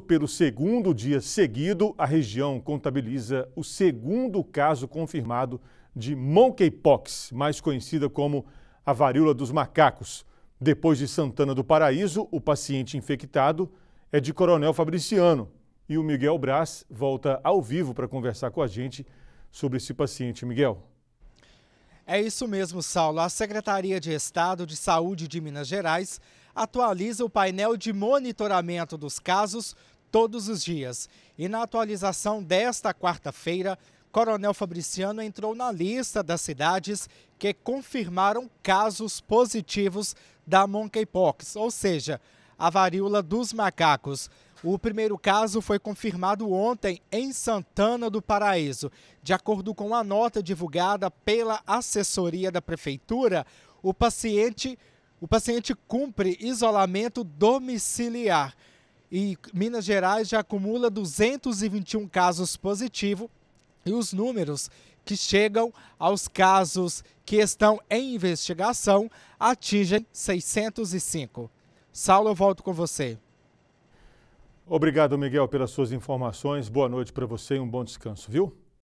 Pelo segundo dia seguido, a região contabiliza o segundo caso confirmado de monkeypox, mais conhecida como a varíola dos macacos. Depois de Santana do Paraíso, o paciente infectado é de Coronel Fabriciano. E o Miguel Brás volta ao vivo para conversar com a gente sobre esse paciente. Miguel. É isso mesmo, Saulo. A Secretaria de Estado de Saúde de Minas Gerais atualiza o painel de monitoramento dos casos todos os dias. E na atualização desta quarta-feira, Coronel Fabriciano entrou na lista das cidades que confirmaram casos positivos da monkeypox, ou seja, a varíola dos macacos. O primeiro caso foi confirmado ontem em Santana do Paraíso. De acordo com a nota divulgada pela assessoria da prefeitura, o paciente o paciente cumpre isolamento domiciliar. E Minas Gerais já acumula 221 casos positivos e os números que chegam aos casos que estão em investigação atingem 605. Saulo, eu volto com você. Obrigado, Miguel, pelas suas informações. Boa noite para você e um bom descanso, viu?